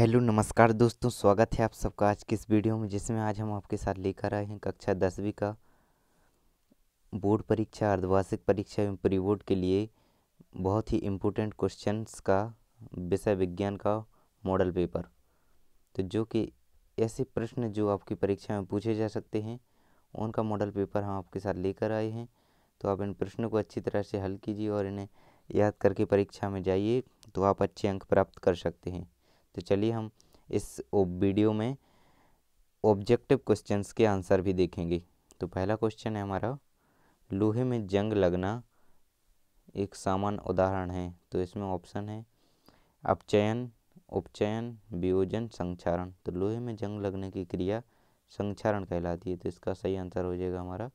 hello नमस्कार दोस्तों स्वागत है आप सबका आज की इस वीडियो में जिसमें आज हम आपके साथ लेकर आए हैं कक्षा दसवीं का बोर्ड परीक्षा अर्धवार्षिक परीक्षा एवं प्री बोर्ड के लिए बहुत ही इम्पोर्टेंट क्वेश्चंस का विषय विज्ञान का मॉडल पेपर तो जो कि ऐसे प्रश्न जो आपकी परीक्षा में पूछे जा सकते हैं उनका मॉडल पेपर हम आपके साथ लेकर आए हैं तो आप इन प्रश्नों को अच्छी तरह से हल कीजिए और इन्हें याद करके परीक्षा में जाइए तो आप अच्छे अंक प्राप्त कर सकते हैं तो चलिए हम इस वीडियो में ऑब्जेक्टिव क्वेश्चंस के आंसर भी देखेंगे तो पहला क्वेश्चन है हमारा लोहे में जंग लगना एक सामान्य उदाहरण है तो इसमें ऑप्शन है अपचयन उपचयन वियोजन संक्षारण तो लोहे में जंग लगने की क्रिया संक्षारण कहलाती है तो इसका सही आंसर हो जाएगा हमारा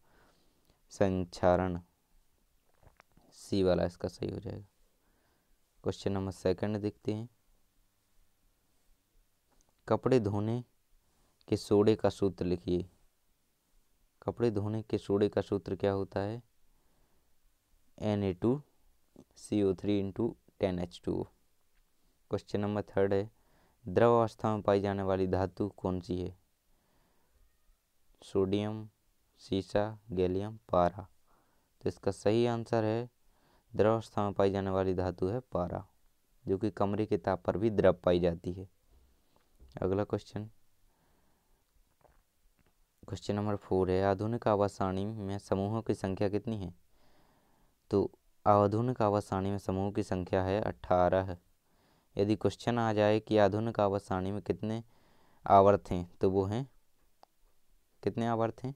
संक्षारण सी वाला इसका सही हो जाएगा क्वेश्चन नंबर सेकंड देखते हैं कपड़े धोने के सोड़े का सूत्र लिखिए कपड़े धोने के सोड़े का सूत्र क्या होता है N A two C O three into ten H two question number third है द्रव अवस्था में पाई जाने वाली धातु कौन सी है सोडियम सीसा गैलियम पारा तो इसका सही आंसर है द्रव अवस्था में पाई जाने वाली धातु है पारा जो कि कमरे के ताप पर भी द्रव पाई जाती है अगला क्वेश्चन क्वेश्चन नंबर फोर है आधुनिक आवासाणी में समूहों की संख्या कितनी है तो आधुनिक आवासाणी में समूह की संख्या है अट्ठारह यदि क्वेश्चन आ जाए कि आधुनिक आवासाणी में कितने आवर्त हैं तो वो हैं कितने आवर्त हैं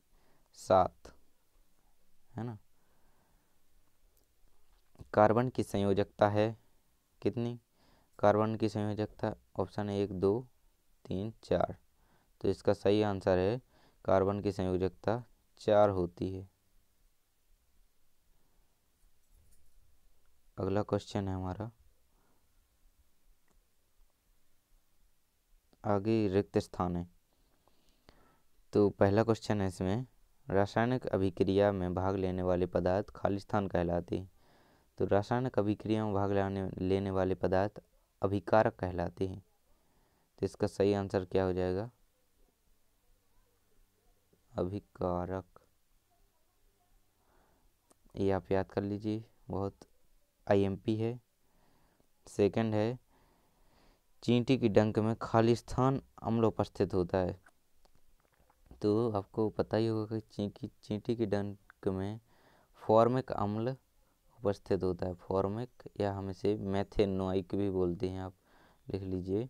सात है ना कार्बन की संयोजकता है कितनी कार्बन की संयोजकता ऑप्शन एक दो तीन चार तो इसका सही आंसर है कार्बन की संयोजकता चार होती है अगला क्वेश्चन है हमारा आगे रिक्त स्थान है तो पहला क्वेश्चन है इसमें रासायनिक अभिक्रिया में भाग लेने वाले पदार्थ खाली स्थान कहलाते हैं तो रासायनिक अभिक्रिया में भाग लेने लेने वाले पदार्थ अभिकारक कहलाते हैं तो इसका सही आंसर क्या हो जाएगा अभिकारक ये आप याद कर लीजिए बहुत आईएमपी है सेकंड है चींटी की डंक में स्थान अम्ल उपस्थित होता है तो आपको पता ही होगा कि चींटी चींटी की डंक में फॉर्मिक अम्ल उपस्थित होता है फॉर्मिक या हम इसे मैथेनोइक भी बोलते हैं आप लिख लीजिए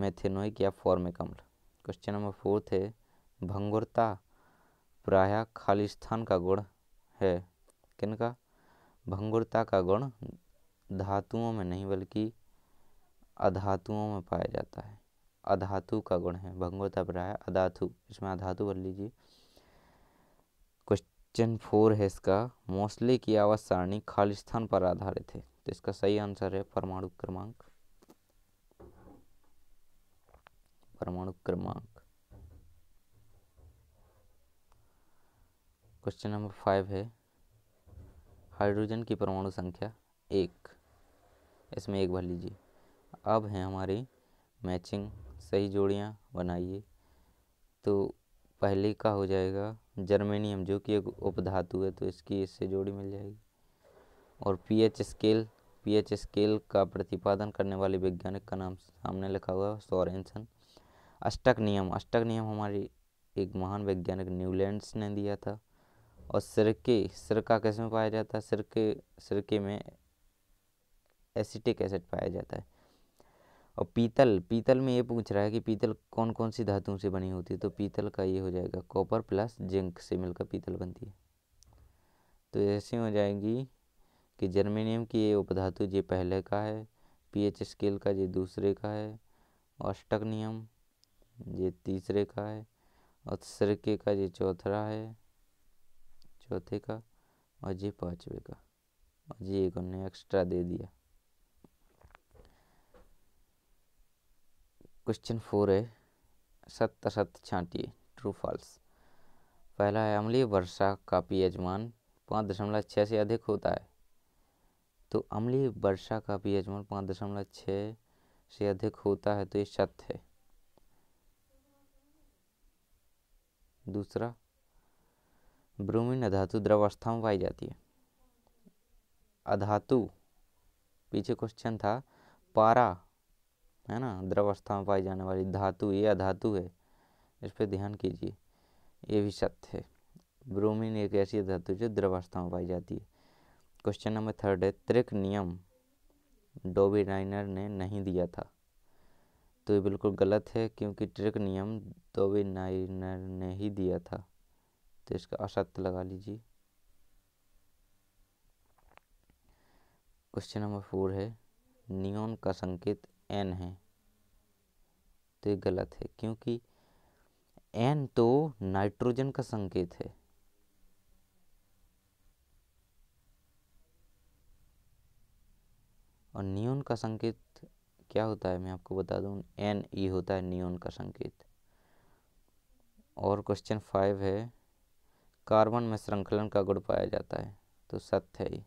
मेथेनोइक या फॉर्मिक अम्ल क्वेश्चन नंबर फोर्थ है भंगुरता प्राय स्थान का गुण है किनका भंगुरता का गुण धातुओं में नहीं बल्कि अधातुओं में पाया जाता है अधातु का गुण है भंगुरता प्राय अधातु इसमें अधातु भर लीजिए क्वेश्चन फोर है इसका मोस्ले की आवाज सारणी खालिस्थान पर आधारित है तो इसका सही आंसर है परमाणु क्रमांक परमाणु क्रमांक क्वेश्चन नंबर फाइव है हाइड्रोजन की परमाणु संख्या एक इसमें एक भर लीजिए अब हैं हमारी मैचिंग सही जोड़ियाँ बनाइए तो पहले का हो जाएगा जर्मेनियम जो कि एक उपधातु है तो इसकी इससे जोड़ी मिल जाएगी और पीएच स्केल पीएच स्केल का प्रतिपादन करने वाले वैज्ञानिक का नाम सामने लिखा हुआ है सोरेंसन अष्टक नियम अष्टक नियम हमारे एक महान वैज्ञानिक न्यूलैंड्स ने दिया था और सिरके सिरका कैसे में पाया जाता है सिरके सिरके में एसिटिक एसिड पाया जाता है और पीतल पीतल में ये पूछ रहा है कि पीतल कौन कौन सी धातुओं से बनी होती है तो पीतल का ये हो जाएगा कॉपर प्लस जिंक से मिलकर पीतल बनती है तो ऐसे हो जाएगी कि जर्मेनियम की ये उपधातु ये पहले का है पीएच स्केल का ये दूसरे का है अष्टक नियम ये तीसरे का है और तीसरे का ये चौथा है चौथे का और ये पांचवे का और ये एक उन्हें एक्स्ट्रा दे दिया क्वेश्चन फोर है सत्य सत्य छाटिए ट्रू फॉल्स पहला है अम्लीय वर्षा का पियजमान मान पाँच दशमलव छः से अधिक होता है तो अम्लीय वर्षा का पीएच मान पाँच दशमलव छः से अधिक होता है तो ये सत्य है दूसरा ब्रोमीन अधातु द्रवावस्था में पाई जाती है अधातु पीछे क्वेश्चन था पारा है ना द्रवावस्था में पाई जाने वाली धातु ये अधातु है इस पर ध्यान कीजिए ये भी सत्य है ब्रोमीन एक ऐसी धातु जो द्रवावस्था में पाई जाती है क्वेश्चन नंबर थर्ड है त्रिक नियम डोबी राइनर ने नहीं दिया था तो ये बिल्कुल गलत है क्योंकि ट्रिक नियम दोवे नाइनर ने ही दिया था तो इसका असत्य लगा लीजिए क्वेश्चन नंबर फोर है नियोन का संकेत एन है तो ये गलत है क्योंकि एन तो नाइट्रोजन का संकेत है और नियोन का संकेत क्या होता है मैं आपको बता दूँ एन ई e होता है नियोन का संकेत और क्वेश्चन फाइव है कार्बन में श्रृंखलन का गुण पाया जाता है तो सत्य है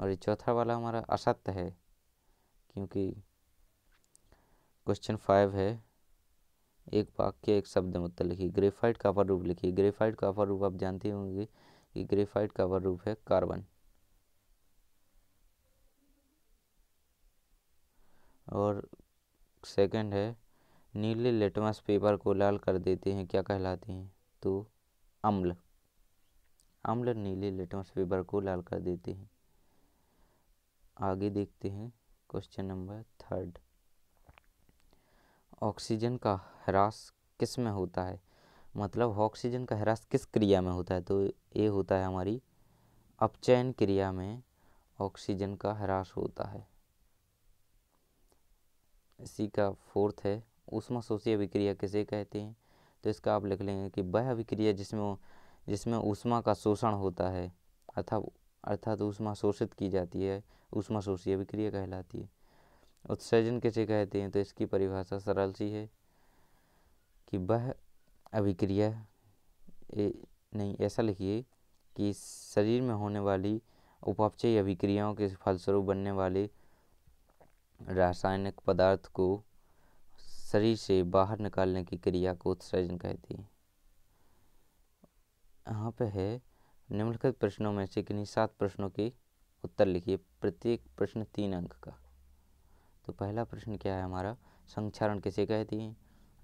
और ये चौथा वाला हमारा असत्य है क्योंकि क्वेश्चन फाइव है एक वाक्य एक शब्द में उत्तर लिखिए ग्रेफाइट अपर रूप लिखिए ग्रेफाइट अपर रूप आप जानते होंगे कि ग्रेफाइट अपर रूप है कार्बन और सेकंड है नीले लिटमस पेपर को लाल कर देते हैं क्या कहलाते हैं तो अम्ल अम्ल नीले लिटमस पेपर को लाल कर देते हैं आगे देखते हैं क्वेश्चन नंबर थर्ड ऑक्सीजन का ह्रास किस में होता है मतलब ऑक्सीजन का ह्रास किस क्रिया में होता है तो ये होता है हमारी अपचयन क्रिया में ऑक्सीजन का ह्रास होता है सी का फोर्थ है उसमें शोषीय अभिक्रिया किसे कहते हैं तो इसका आप लिख लेंगे कि वह अभिक्रिया जिसमें जिसमें ऊष्मा का शोषण होता है अर्थात अर्थात ऊष्मा शोषित की जाती है ऊष्मा शोषीय अभिक्रिया कहलाती है उत्सर्जन किसे कहते हैं तो इसकी परिभाषा सरल सी है कि वह अभिक्रिया ए, नहीं ऐसा लिखिए कि शरीर में होने वाली उपापचयी अभिक्रियाओं के फलस्वरूप बनने वाले रासायनिक पदार्थ को शरीर से बाहर निकालने की क्रिया को उत्सर्जन कहते हैं यहाँ पे है निम्नलिखित प्रश्नों में से किन्हीं सात प्रश्नों के उत्तर लिखिए प्रत्येक प्रश्न तीन अंक का तो पहला प्रश्न क्या है हमारा संक्षारण किसे कहती हैं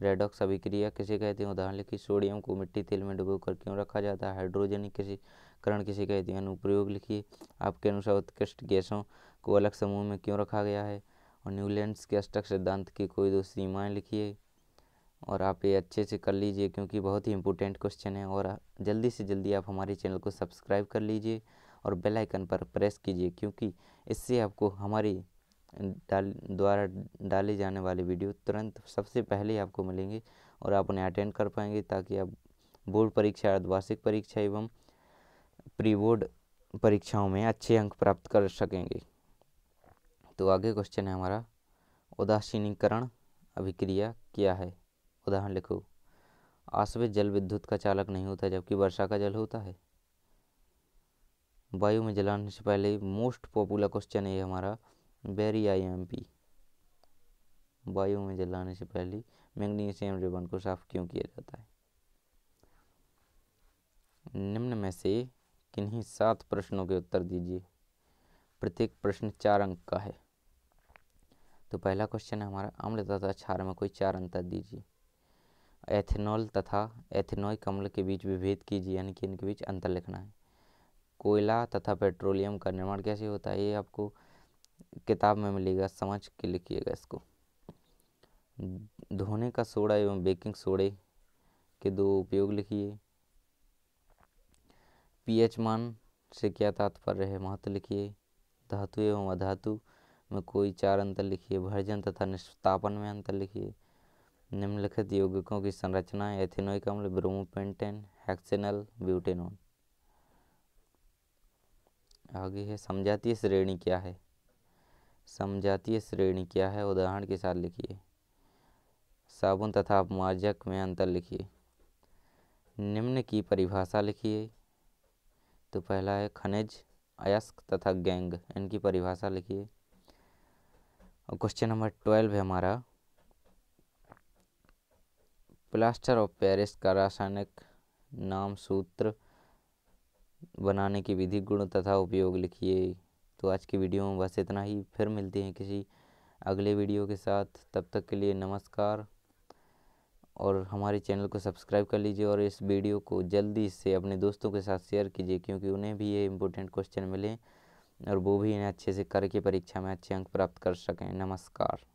रेडॉक्स अभिक्रिया किसे कहते हैं उदाहरण लिखिए सोडियम को मिट्टी तेल में डुबो कर क्यों रखा जाता है हाइड्रोजनिक किसी करण किसे कहते हैं अनुप्रयोग लिखिए आपके अनुसार उत्कृष्ट गैसों को अलग समूह में क्यों रखा गया है और न्यूलैंड्स के अष्टक सिद्धांत की कोई दो सीमाएँ लिखिए और आप ये अच्छे से कर लीजिए क्योंकि बहुत ही इम्पोर्टेंट क्वेश्चन है और जल्दी से जल्दी आप हमारे चैनल को सब्सक्राइब कर लीजिए और बेल आइकन पर प्रेस कीजिए क्योंकि इससे आपको हमारी डाल द्वारा डाले जाने वाले वीडियो तुरंत सबसे पहले आपको मिलेंगे और आप उन्हें अटेंड कर पाएंगे ताकि आप बोर्ड परीक्षा अर्धवार्षिक परीक्षा एवं प्री बोर्ड परीक्षाओं में अच्छे अंक प्राप्त कर सकेंगे तो आगे क्वेश्चन है हमारा उदासीनीकरण अभिक्रिया क्या है उदाहरण लिखो आश्वित जल विद्युत का चालक नहीं होता जबकि वर्षा का जल होता है वायु में जलाने से पहले मोस्ट पॉपुलर क्वेश्चन है हमारा बेरी आई एम पी वायु में जलाने से पहले मैग्नीशियम रिबन को साफ क्यों किया जाता है निम्न में से किन्हीं सात प्रश्नों के उत्तर दीजिए प्रत्येक प्रश्न चार अंक का है तो पहला क्वेश्चन है हमारा अम्ल तथा क्षार में कोई चार अंतर दीजिए एथेनॉल तथा एथेनोइक अम्ल के बीच विभेद कीजिए यानी कि इनके बीच अंतर लिखना है कोयला तथा पेट्रोलियम का निर्माण कैसे होता है ये आपको किताब में मिलेगा समझ के लिखिएगा इसको धोने का सोडा एवं बेकिंग सोडे के दो उपयोग लिखिए पीएच मान से क्या तात्पर्य है महत्व लिखिए धातु एवं अधातु में कोई चार अंतर लिखिए भर्जन तथा निष्तापन में अंतर लिखिए निम्नलिखित यौगिकों की संरचना एथेनोइक अम्ल ब्रोमोपेंटेन हेक्सेनल ब्यूटेनोन आगे है समजातीय श्रेणी क्या है समजातीय श्रेणी क्या है उदाहरण के साथ लिखिए साबुन तथा अपमार्जक में अंतर लिखिए निम्न की परिभाषा लिखिए तो पहला है खनिज अयस्क तथा गैंग इनकी परिभाषा लिखिए और क्वेश्चन नंबर ट्वेल्व है हमारा प्लास्टर ऑफ पेरिस का रासायनिक नाम सूत्र बनाने की विधि गुण तथा उपयोग लिखिए तो आज की वीडियो में बस इतना ही फिर मिलते हैं किसी अगले वीडियो के साथ तब तक के लिए नमस्कार और हमारे चैनल को सब्सक्राइब कर लीजिए और इस वीडियो को जल्दी से अपने दोस्तों के साथ शेयर कीजिए क्योंकि उन्हें भी ये इम्पोर्टेंट क्वेश्चन मिले और वो भी इन्हें अच्छे से करके परीक्षा में अच्छे अंक प्राप्त कर सकें नमस्कार